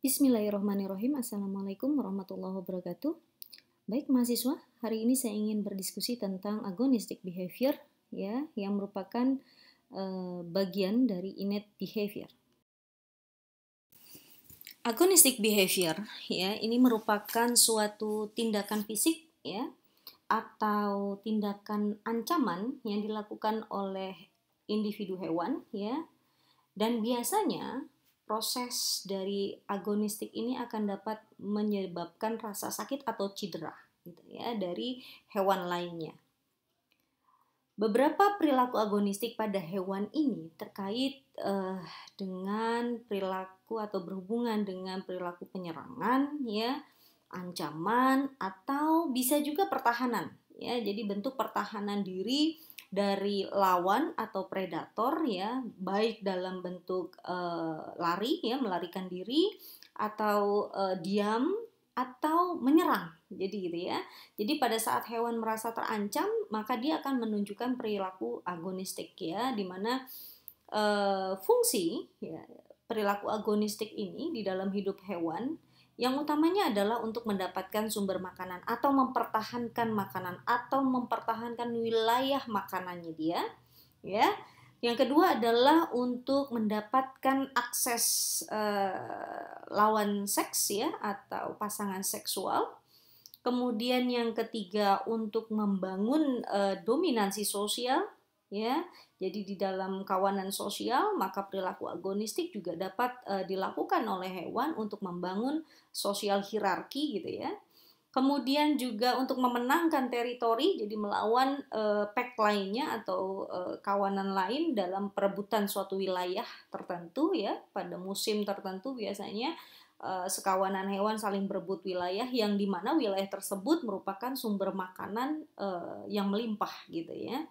Bismillahirrahmanirrahim. Assalamualaikum warahmatullahi wabarakatuh. Baik mahasiswa, hari ini saya ingin berdiskusi tentang agonistic behavior ya, yang merupakan uh, bagian dari innate behavior. Agonistic behavior ya, ini merupakan suatu tindakan fisik ya atau tindakan ancaman yang dilakukan oleh individu hewan ya dan biasanya proses dari agonistik ini akan dapat menyebabkan rasa sakit atau cedera gitu ya dari hewan lainnya. Beberapa perilaku agonistik pada hewan ini terkait uh, dengan perilaku atau berhubungan dengan perilaku penyerangan ya, ancaman atau bisa juga pertahanan ya. Jadi bentuk pertahanan diri dari lawan atau predator ya, baik dalam bentuk e, lari ya, melarikan diri atau e, diam atau menyerang. Jadi gitu ya. Jadi pada saat hewan merasa terancam, maka dia akan menunjukkan perilaku agonistik ya, di mana e, fungsi ya perilaku agonistik ini di dalam hidup hewan yang utamanya adalah untuk mendapatkan sumber makanan atau mempertahankan makanan atau mempertahankan wilayah makanannya dia, ya. Yang kedua adalah untuk mendapatkan akses eh, lawan seks ya atau pasangan seksual. Kemudian yang ketiga untuk membangun eh, dominansi sosial ya. Jadi di dalam kawanan sosial maka perilaku agonistik juga dapat e, dilakukan oleh hewan untuk membangun sosial hierarki gitu ya. Kemudian juga untuk memenangkan teritori jadi melawan e, pack lainnya atau e, kawanan lain dalam perebutan suatu wilayah tertentu ya pada musim tertentu biasanya sekawanan hewan saling berebut wilayah yang dimana wilayah tersebut merupakan sumber makanan yang melimpah gitu ya.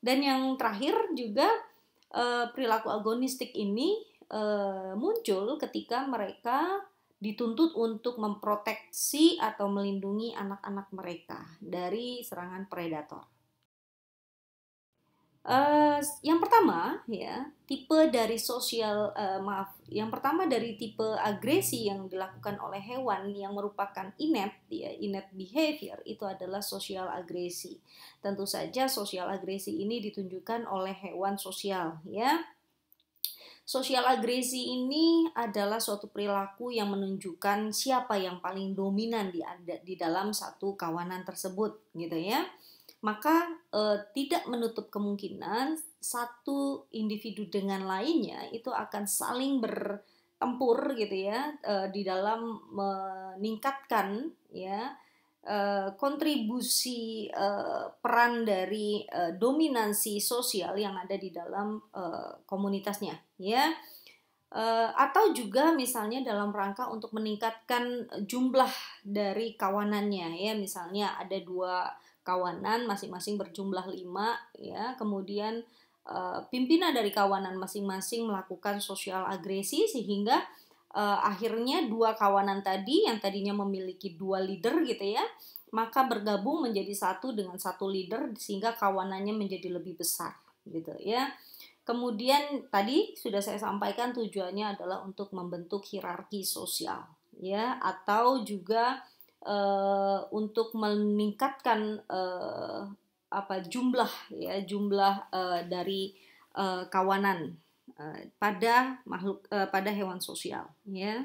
Dan yang terakhir juga uh, perilaku agonistik ini uh, muncul ketika mereka dituntut untuk memproteksi atau melindungi anak-anak mereka dari serangan predator. Eh, yang pertama ya tipe dari sosial uh, maaf yang pertama dari tipe agresi yang dilakukan oleh hewan yang merupakan inet ya inet behavior itu adalah sosial agresi tentu saja sosial agresi ini ditunjukkan oleh hewan sosial ya Sosial agresi ini adalah suatu perilaku yang menunjukkan siapa yang paling dominan di di dalam satu kawanan tersebut, gitu ya maka eh, tidak menutup kemungkinan satu individu dengan lainnya itu akan saling bertempur gitu ya eh, di dalam meningkatkan ya eh, kontribusi eh, peran dari eh, dominansi sosial yang ada di dalam eh, komunitasnya ya eh, atau juga misalnya dalam rangka untuk meningkatkan jumlah dari kawanannya ya misalnya ada dua kawanan masing-masing berjumlah lima ya kemudian e, pimpinan dari kawanan masing-masing melakukan sosial agresi sehingga e, akhirnya dua kawanan tadi yang tadinya memiliki dua leader gitu ya maka bergabung menjadi satu dengan satu leader sehingga kawanannya menjadi lebih besar gitu ya kemudian tadi sudah saya sampaikan tujuannya adalah untuk membentuk hierarki sosial ya atau juga Eh, untuk meningkatkan uh, apa jumlah ya jumlah uh, dari uh, kawanan uh, pada makhluk uh, pada hewan sosial ya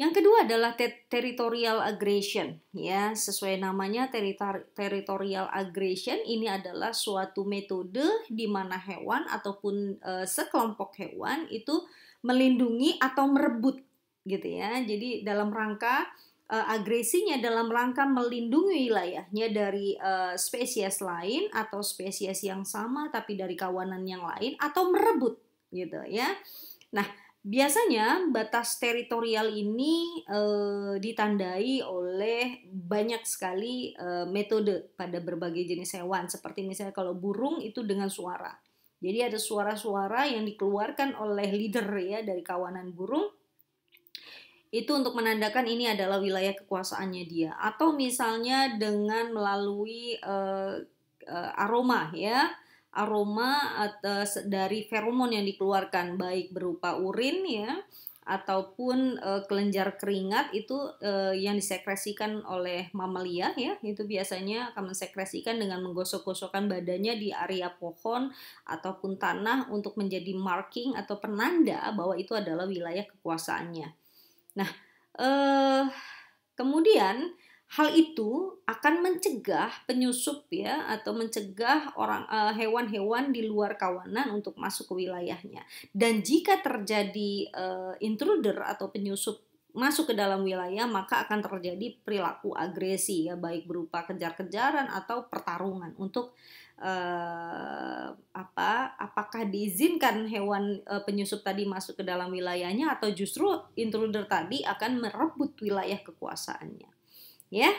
yang kedua adalah ter territorial aggression ya sesuai namanya teritor territorial aggression ini adalah suatu metode di mana hewan ataupun uh, sekelompok hewan itu melindungi atau merebut gitu ya jadi dalam rangka uh, agresinya dalam rangka melindungi wilayahnya dari uh, spesies lain atau spesies yang sama tapi dari kawanan yang lain atau merebut gitu ya. Nah, biasanya batas teritorial ini uh, ditandai oleh banyak sekali uh, metode pada berbagai jenis hewan seperti misalnya kalau burung itu dengan suara. Jadi ada suara-suara yang dikeluarkan oleh leader ya dari kawanan burung itu untuk menandakan ini adalah wilayah kekuasaannya dia atau misalnya dengan melalui uh, uh, aroma ya aroma atau eh, dari feromon yang dikeluarkan baik berupa urin ya ataupun uh, kelenjar keringat itu uh, yang disekresikan oleh mamalia ya itu biasanya akan mensekresikan dengan menggosok-gosokkan badannya di area pohon ataupun tanah untuk menjadi marking atau penanda bahwa itu adalah wilayah kekuasaannya Nah, eh, kemudian hal itu akan mencegah penyusup ya atau mencegah orang eh, hewan-hewan eh, di luar kawanan untuk masuk ke wilayahnya. Dan jika terjadi eh, intruder atau penyusup masuk ke dalam wilayah maka akan terjadi perilaku agresi ya baik berupa kejar-kejaran atau pertarungan untuk eh, apa apakah diizinkan hewan eh, penyusup tadi masuk ke dalam wilayahnya atau justru intruder tadi akan merebut wilayah kekuasaannya ya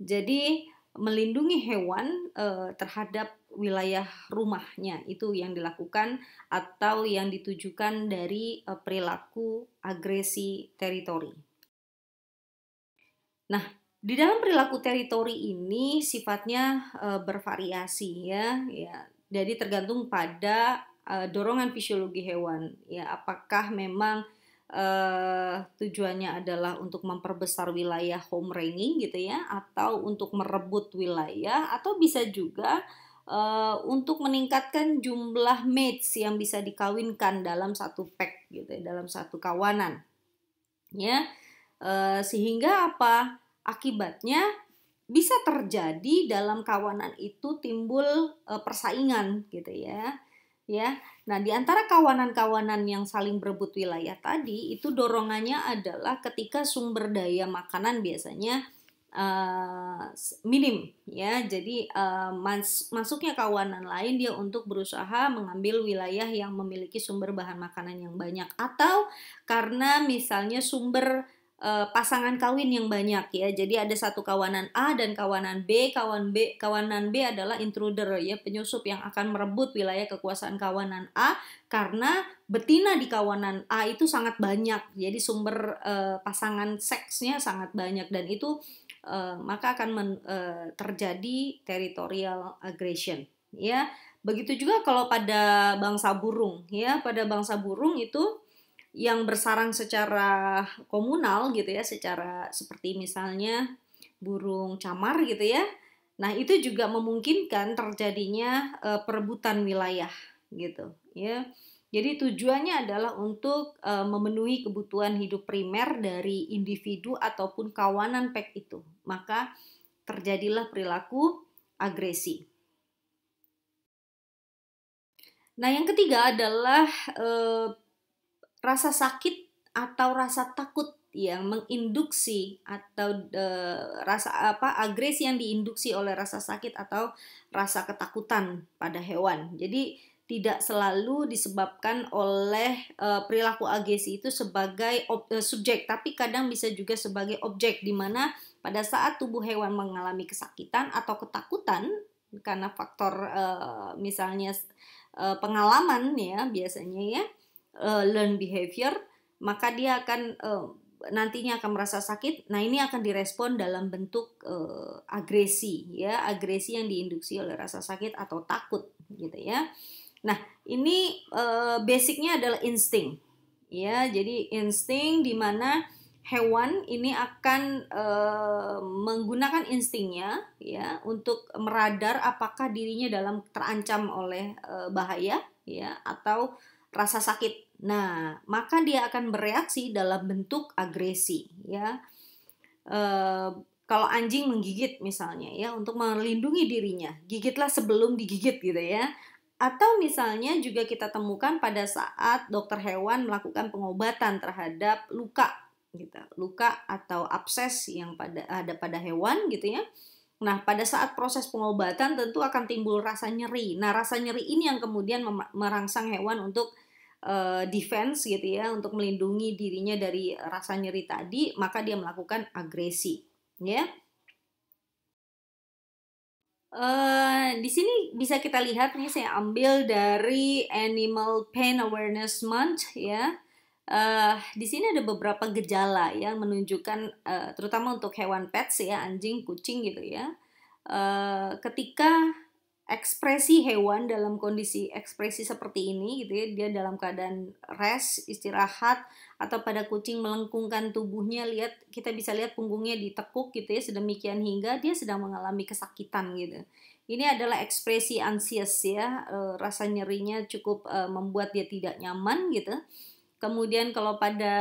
jadi melindungi hewan eh, terhadap wilayah rumahnya itu yang dilakukan atau yang ditujukan dari eh, perilaku agresi teritori nah di dalam perilaku teritori ini sifatnya e, bervariasi ya, ya. Jadi tergantung pada e, dorongan fisiologi hewan ya. Apakah memang e, tujuannya adalah untuk memperbesar wilayah home ranging gitu ya, atau untuk merebut wilayah, atau bisa juga e, untuk meningkatkan jumlah mates yang bisa dikawinkan dalam satu pack gitu, ya, dalam satu kawanan ya. E, sehingga apa? Akibatnya bisa terjadi dalam kawanan itu timbul e, persaingan gitu ya. Ya. Nah, di antara kawanan-kawanan yang saling berebut wilayah tadi itu dorongannya adalah ketika sumber daya makanan biasanya uh, minim ya jadi uh, mas masuknya kawanan lain dia untuk berusaha mengambil wilayah yang memiliki sumber bahan makanan yang banyak atau karena misalnya sumber uh, pasangan kawin yang banyak ya. Jadi ada satu kawanan A dan kawanan B, kawan B, kawanan B adalah intruder ya, penyusup yang akan merebut wilayah kekuasaan kawanan A karena betina di kawanan A itu sangat banyak. Jadi sumber uh, pasangan seksnya sangat banyak dan itu uh, maka akan men, uh, terjadi territorial aggression ya. Begitu juga kalau pada bangsa burung ya, pada bangsa burung itu yang bersarang secara komunal gitu ya, secara seperti misalnya burung camar gitu ya. Nah, itu juga memungkinkan terjadinya e, perebutan wilayah gitu, ya. Jadi tujuannya adalah untuk e, memenuhi kebutuhan hidup primer dari individu ataupun kawanan pek itu. Maka terjadilah perilaku agresi. Nah, yang ketiga adalah e, rasa sakit atau rasa takut yang menginduksi atau e, rasa apa agresi yang diinduksi oleh rasa sakit atau rasa ketakutan pada hewan. Jadi tidak selalu disebabkan oleh e, perilaku agresi itu sebagai ob, e, subjek, tapi kadang bisa juga sebagai objek di mana pada saat tubuh hewan mengalami kesakitan atau ketakutan karena faktor e, misalnya e, pengalaman ya biasanya ya uh, learn behavior, maka dia akan uh, nantinya akan merasa sakit. Nah, ini akan direspon dalam bentuk uh, agresi ya, agresi yang diinduksi oleh rasa sakit atau takut gitu ya. Nah, ini uh, basicnya adalah insting. Ya, jadi insting di mana hewan ini akan e, menggunakan instingnya ya untuk meradar apakah dirinya dalam terancam oleh e, bahaya ya atau rasa sakit. Nah, maka dia akan bereaksi dalam bentuk agresi, ya. E, kalau anjing menggigit misalnya, ya, untuk melindungi dirinya, gigitlah sebelum digigit, gitu ya. Atau misalnya juga kita temukan pada saat dokter hewan melakukan pengobatan terhadap luka, gitu, luka atau abses yang pada ada pada hewan, gitu ya Nah, pada saat proses pengobatan tentu akan timbul rasa nyeri. Nah, rasa nyeri ini yang kemudian merangsang hewan untuk uh, defense gitu ya, untuk melindungi dirinya dari rasa nyeri tadi, maka dia melakukan agresi, ya. Uh, di sini bisa kita lihat nih saya ambil dari Animal Pain Awareness Month ya Uh, di sini ada beberapa gejala yang menunjukkan uh, terutama untuk hewan pets ya anjing kucing gitu ya uh, ketika ekspresi hewan dalam kondisi ekspresi seperti ini gitu ya dia dalam keadaan rest istirahat atau pada kucing melengkungkan tubuhnya lihat kita bisa lihat punggungnya ditekuk gitu ya sedemikian hingga dia sedang mengalami kesakitan gitu ini adalah ekspresi ansias ya uh, rasa nyerinya cukup uh, membuat dia tidak nyaman gitu Kemudian kalau pada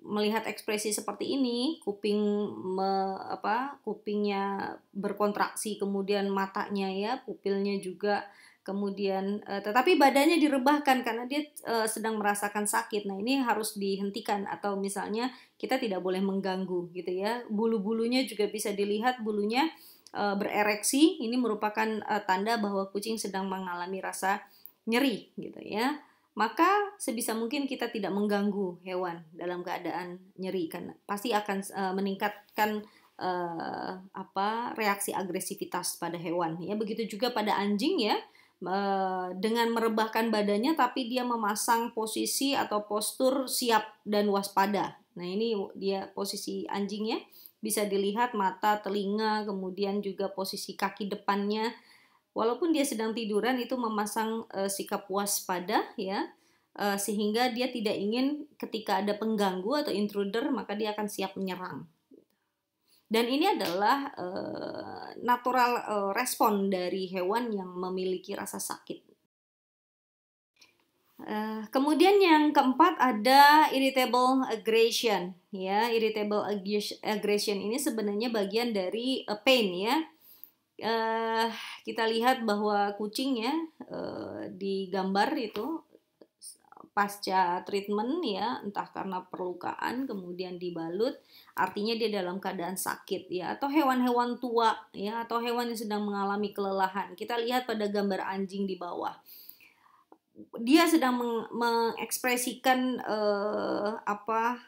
melihat ekspresi seperti ini, kuping me, apa kupingnya berkontraksi, kemudian matanya ya, pupilnya juga kemudian eh, tetapi badannya direbahkan karena dia eh, sedang merasakan sakit. Nah, ini harus dihentikan atau misalnya kita tidak boleh mengganggu gitu ya. Bulu-bulunya juga bisa dilihat bulunya eh, berereksi, ini merupakan eh, tanda bahwa kucing sedang mengalami rasa nyeri gitu ya maka sebisa mungkin kita tidak mengganggu hewan dalam keadaan nyeri karena pasti akan uh, meningkatkan uh, apa reaksi agresivitas pada hewan ya begitu juga pada anjing ya e, dengan merebahkan badannya tapi dia memasang posisi atau postur siap dan waspada nah ini dia posisi anjingnya bisa dilihat mata telinga kemudian juga posisi kaki depannya walaupun dia sedang tiduran itu memasang e, sikap waspada ya e, sehingga dia tidak ingin ketika ada pengganggu atau intruder maka dia akan siap menyerang dan ini adalah e, natural e, respon dari hewan yang memiliki rasa sakit Uh, kemudian yang keempat ada irritable aggression ya irritable aggression ini sebenarnya bagian dari pain ya uh, kita lihat bahwa kucingnya uh, di gambar itu pasca treatment ya entah karena perlukaan kemudian dibalut artinya dia dalam keadaan sakit ya atau hewan-hewan tua ya atau hewan yang sedang mengalami kelelahan kita lihat pada gambar anjing di bawah dia sedang meng mengekspresikan uh, apa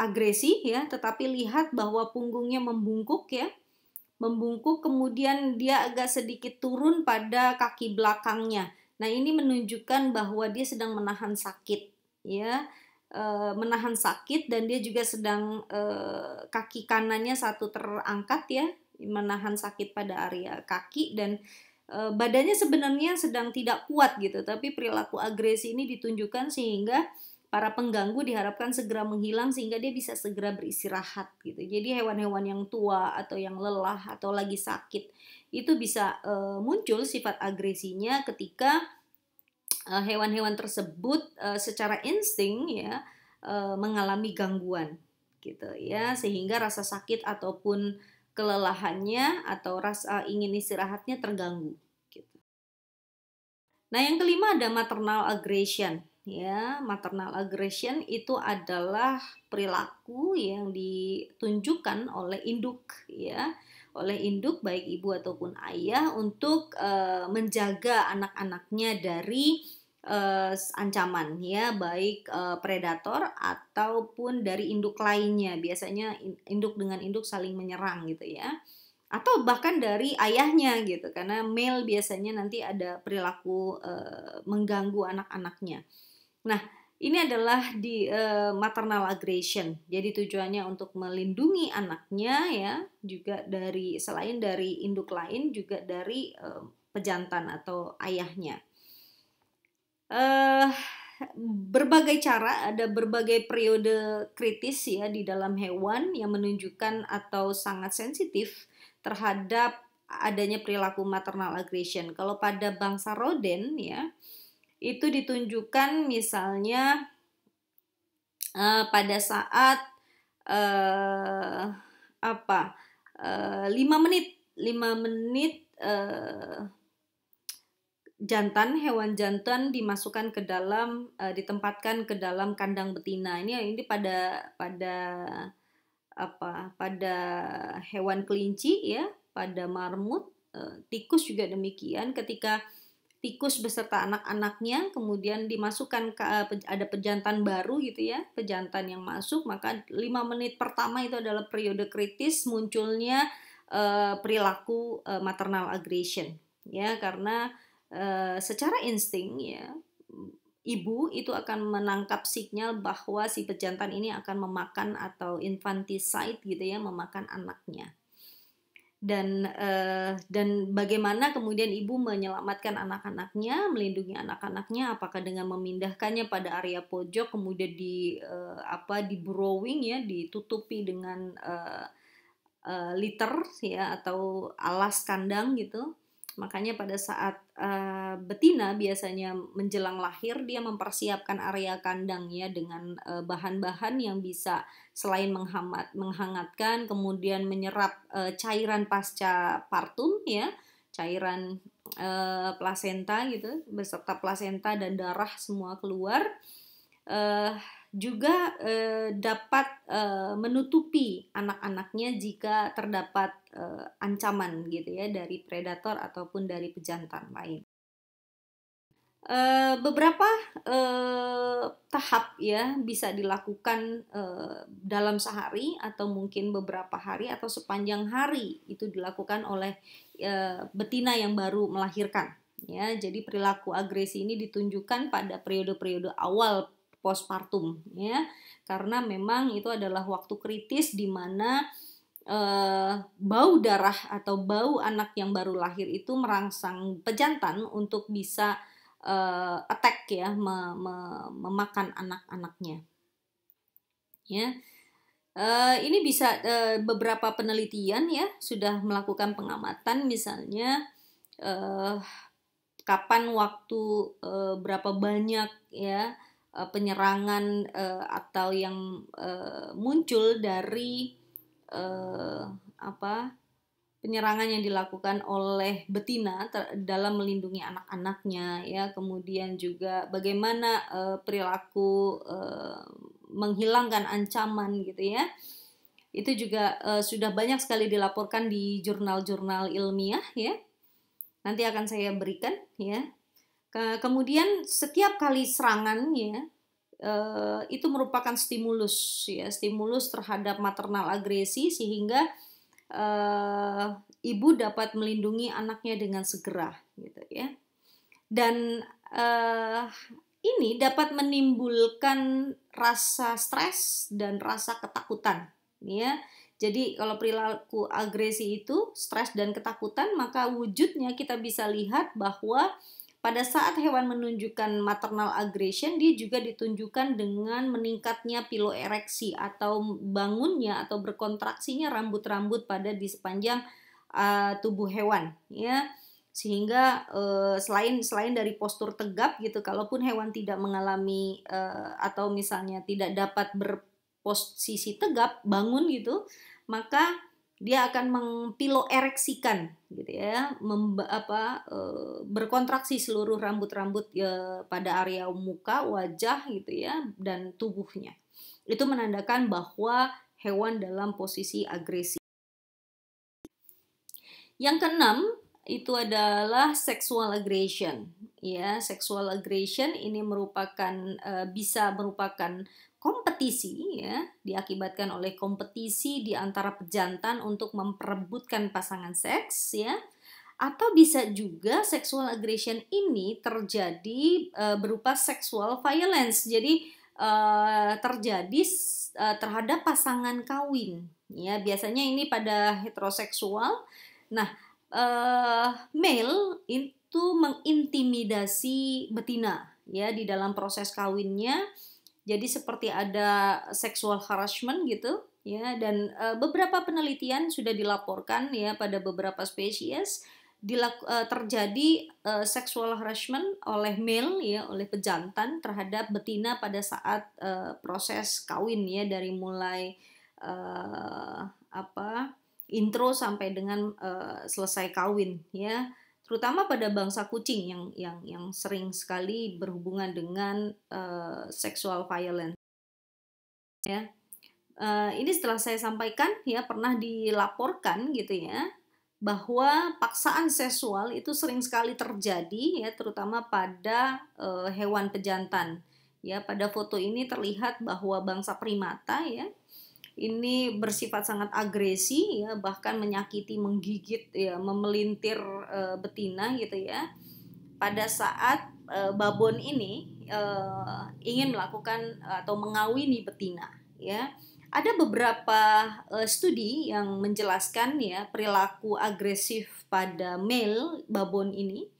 agresi ya tetapi lihat bahwa punggungnya membungkuk ya membungkuk kemudian dia agak sedikit turun pada kaki belakangnya. Nah, ini menunjukkan bahwa dia sedang menahan sakit ya. E, menahan sakit dan dia juga sedang e, kaki kanannya satu terangkat ya, menahan sakit pada area kaki dan e, badannya sebenarnya sedang tidak kuat gitu, tapi perilaku agresi ini ditunjukkan sehingga Para pengganggu diharapkan segera menghilang sehingga dia bisa segera beristirahat gitu. Jadi hewan-hewan yang tua atau yang lelah atau lagi sakit itu bisa e, muncul sifat agresinya ketika eh, hewan-hewan tersebut e, secara insting ya mengalami gangguan gitu ya sehingga rasa sakit ataupun kelelahannya atau rasa ingin istirahatnya terganggu gitu. Nah, yang kelima ada maternal aggression ya maternal aggression itu adalah perilaku yang ditunjukkan oleh induk ya oleh induk baik ibu ataupun ayah untuk uh, menjaga anak-anaknya dari uh, ancaman ya baik uh, predator ataupun dari induk lainnya biasanya induk dengan induk saling menyerang gitu ya atau bahkan dari ayahnya gitu karena male biasanya nanti ada perilaku mengganggu anak-anaknya Nah, ini adalah di uh, maternal aggression. Jadi tujuannya untuk melindungi anaknya ya, juga dari selain dari induk lain juga dari uh, pejantan atau ayahnya. Uh, berbagai cara ada berbagai periode kritis ya di dalam hewan yang menunjukkan atau sangat sensitif terhadap adanya perilaku maternal aggression. Kalau pada bangsa roden ya, itu ditunjukkan misalnya uh, pada saat uh, apa uh, eh, 5 menit 5 menit uh, jantan hewan jantan dimasukkan ke dalam uh, ditempatkan ke dalam kandang betina ini ini pada pada apa pada hewan kelinci ya pada marmut uh, tikus juga demikian ketika tikus beserta anak-anaknya kemudian dimasukkan ke, eh, ada pejantan baru gitu ya pejantan yang masuk maka lima menit pertama itu adalah periode kritis munculnya uh, perilaku uh, maternal aggression ya karena uh, secara insting ya ibu itu akan menangkap sinyal bahwa si pejantan ini akan memakan atau infanticide gitu ya memakan anaknya dan uh, dan bagaimana kemudian ibu menyelamatkan anak-anaknya, melindungi anak-anaknya apakah dengan memindahkannya pada area pojok kemudian di uh, apa di burrowing ya ditutupi dengan uh, uh, liter ya atau alas kandang gitu. Makanya pada saat uh, betina biasanya menjelang lahir dia mempersiapkan area kandangnya dengan bahan-bahan uh, bahan -bahan yang bisa selain menghangat menghangatkan kemudian menyerap e, cairan pasca partum ya cairan e, plasenta gitu beserta plasenta dan darah semua keluar e, juga e, dapat e, menutupi anak-anaknya jika terdapat e, ancaman gitu ya dari predator ataupun dari pejantan lain Eh, beberapa uh, tahap ya bisa dilakukan uh, dalam sehari atau mungkin beberapa hari atau sepanjang hari itu dilakukan oleh betina yang baru melahirkan ya jadi perilaku agresi ini ditunjukkan pada periode-periode awal postpartum ya karena memang itu adalah waktu kritis di mana Uh, bau darah atau bau anak yang baru lahir itu merangsang pejantan untuk bisa uh, attack ya me, me, memakan anak-anaknya ya uh, ini bisa uh, beberapa penelitian ya sudah melakukan pengamatan misalnya uh, kapan waktu uh, berapa banyak ya penyerangan uh, atau yang uh, muncul dari uh, apa penyerangan yang dilakukan oleh betina dalam melindungi anak-anaknya ya kemudian juga bagaimana uh, perilaku uh, menghilangkan ancaman gitu ya itu juga uh, sudah banyak sekali dilaporkan di jurnal-jurnal ilmiah ya nanti akan saya berikan ya Ke kemudian setiap kali serangan ya uh, itu merupakan stimulus ya stimulus terhadap maternal agresi sehingga uh, ibu dapat melindungi anaknya dengan segera gitu ya dan uh, ini dapat menimbulkan rasa stres dan rasa ketakutan ya jadi kalau perilaku agresi itu stres dan ketakutan maka wujudnya kita bisa lihat bahwa pada saat hewan menunjukkan maternal aggression, dia juga ditunjukkan dengan meningkatnya piloereksi atau bangunnya atau berkontraksinya rambut-rambut pada di sepanjang uh, tubuh hewan, ya. Sehingga uh, selain selain dari postur tegap gitu, kalaupun hewan tidak mengalami uh, atau misalnya tidak dapat berposisi tegap, bangun gitu, maka dia akan mengpiloereksikan gitu ya mem, apa e, berkontraksi seluruh rambut-rambut e, pada area muka wajah gitu ya dan tubuhnya itu menandakan bahwa hewan dalam posisi agresif yang keenam itu adalah sexual aggression ya sexual aggression ini merupakan e, bisa merupakan kompetisi ya diakibatkan oleh kompetisi di antara pejantan untuk memperebutkan pasangan seks ya atau bisa juga sexual aggression ini terjadi e, berupa sexual violence jadi e, terjadi e, terhadap pasangan kawin ya biasanya ini pada heteroseksual nah e, male itu mengintimidasi betina ya di dalam proses kawinnya jadi seperti ada sexual harassment gitu ya dan uh, beberapa penelitian sudah dilaporkan ya pada beberapa spesies dilaku, uh, eh, terjadi uh, sexual harassment oleh male ya oleh pejantan terhadap betina pada saat uh, proses kawin ya dari mulai uh, apa intro sampai dengan uh, selesai kawin ya terutama pada bangsa kucing yang yang yang sering sekali berhubungan dengan uh, eh, sexual violence. Ya. Uh, ini setelah saya sampaikan ya pernah dilaporkan gitu ya bahwa paksaan seksual itu sering sekali terjadi ya terutama pada uh, hewan pejantan. Ya, pada foto ini terlihat bahwa bangsa primata ya ini bersifat sangat agresi ya bahkan menyakiti menggigit ya memelintir e, betina gitu ya pada saat e, babon ini e, ingin melakukan atau mengawini betina ya ada beberapa e, studi yang menjelaskan ya perilaku agresif pada male babon ini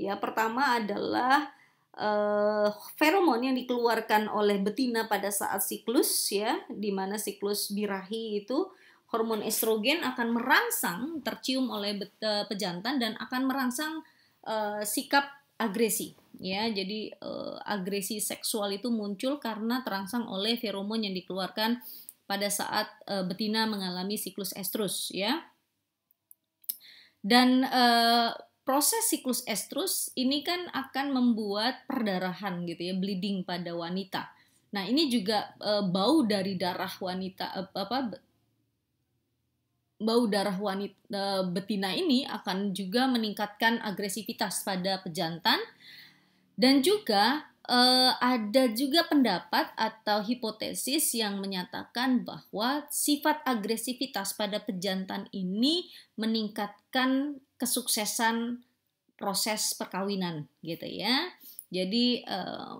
ya pertama adalah uh, feromon yang dikeluarkan oleh betina pada saat siklus ya, di mana siklus birahi itu hormon estrogen akan merangsang tercium oleh uh, pejantan dan akan merangsang uh, sikap agresi ya. Jadi uh, agresi seksual itu muncul karena terangsang oleh feromon yang dikeluarkan pada saat uh, betina mengalami siklus estrus ya. Dan uh, proses siklus estrus ini kan akan membuat perdarahan gitu ya, bleeding pada wanita. Nah, ini juga e, bau dari darah wanita e, apa bau darah wanita eh, betina ini akan juga meningkatkan agresivitas pada pejantan dan juga e, ada juga pendapat atau hipotesis yang menyatakan bahwa sifat agresivitas pada pejantan ini meningkatkan kesuksesan proses perkawinan gitu ya. Jadi eh,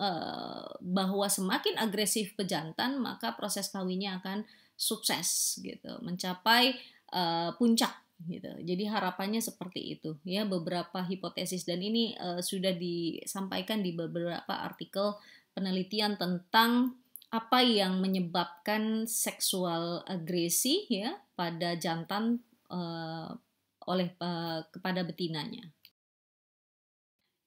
eh, bahwa semakin agresif pejantan maka proses kawinnya akan sukses gitu, mencapai eh, puncak gitu. Jadi harapannya seperti itu ya beberapa hipotesis dan ini sudah disampaikan di beberapa artikel penelitian tentang apa yang menyebabkan seksual agresi ya pada jantan oleh uh, kepada betinanya.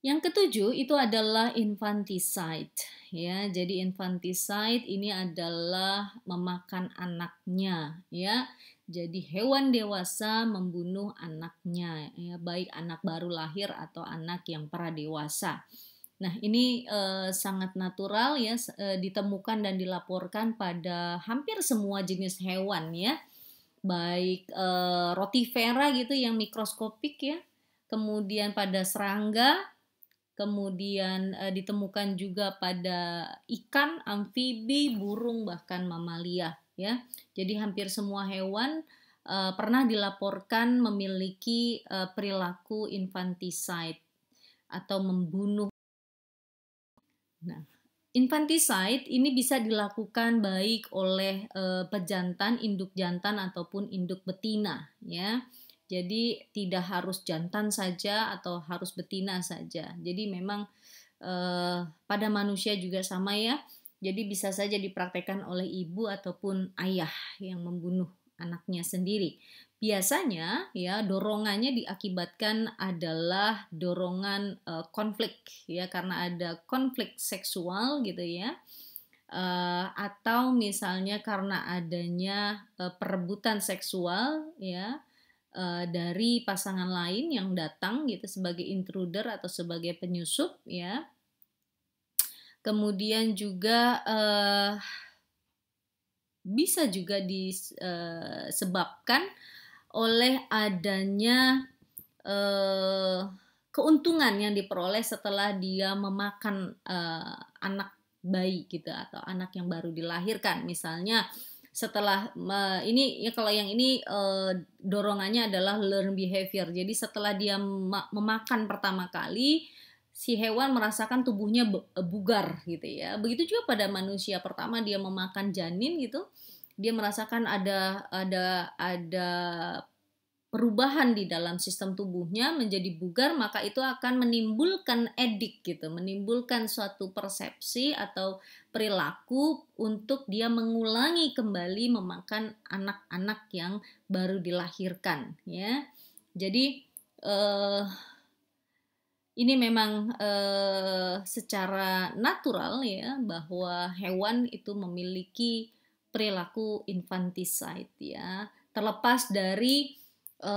Yang ketujuh itu adalah infanticide ya. Jadi infanticide ini adalah memakan anaknya ya. Jadi hewan dewasa membunuh anaknya ya, baik anak baru lahir atau anak yang dewasa. Nah, ini eh, sangat natural ya eh, ditemukan dan dilaporkan pada hampir semua jenis hewan ya baik e, eh, rotifera gitu yang mikroskopik ya, kemudian pada serangga, kemudian e, ditemukan juga pada ikan, amfibi, burung bahkan mamalia ya. Jadi hampir semua hewan e, pernah dilaporkan memiliki e, perilaku infanticide atau membunuh. Nah, Infanticide ini bisa dilakukan baik oleh e, pejantan, induk jantan ataupun induk betina ya. Jadi tidak harus jantan saja atau harus betina saja. Jadi memang e, pada manusia juga sama ya. Jadi bisa saja dipraktekkan oleh ibu ataupun ayah yang membunuh anaknya sendiri. Biasanya ya dorongannya diakibatkan adalah dorongan uh, konflik ya karena ada konflik seksual gitu ya. Uh, atau misalnya karena adanya uh, perebutan seksual ya uh, dari pasangan lain yang datang gitu sebagai intruder atau sebagai penyusup ya kemudian juga uh, bisa juga disebabkan uh, oleh adanya eh, keuntungan yang diperoleh setelah dia memakan eh, anak bayi gitu atau anak yang baru dilahirkan misalnya setelah uh, ini ya kalau yang ini uh, dorongannya adalah learn behavior. Jadi setelah dia memakan pertama kali si hewan merasakan tubuhnya eh, bugar gitu ya. Begitu juga pada manusia pertama dia memakan janin gitu dia merasakan ada ada ada perubahan di dalam sistem tubuhnya menjadi bugar maka itu akan menimbulkan edik gitu menimbulkan suatu persepsi atau perilaku untuk dia mengulangi kembali memakan anak-anak yang baru dilahirkan ya jadi eh, ini memang eh, secara natural ya bahwa hewan itu memiliki perilaku infanticide ya. Terlepas dari e,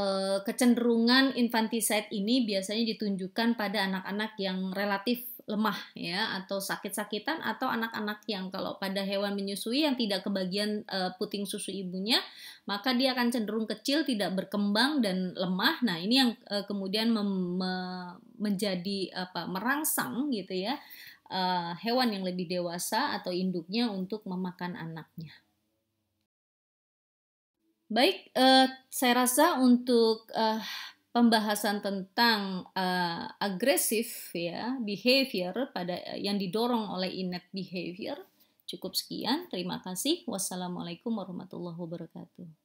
kecenderungan infanticide ini biasanya ditunjukkan pada anak-anak yang relatif lemah ya atau sakit-sakitan atau anak-anak yang kalau pada hewan menyusui yang tidak kebagian e, puting susu ibunya maka dia akan cenderung kecil tidak berkembang dan lemah nah ini yang e, kemudian mem, me, menjadi apa merangsang gitu ya e, hewan yang lebih dewasa atau induknya untuk memakan anaknya Baik, uh, saya rasa untuk uh, pembahasan tentang uh, agresif ya behavior pada uh, yang didorong oleh innate behavior cukup sekian. Terima kasih. Wassalamualaikum warahmatullahi wabarakatuh.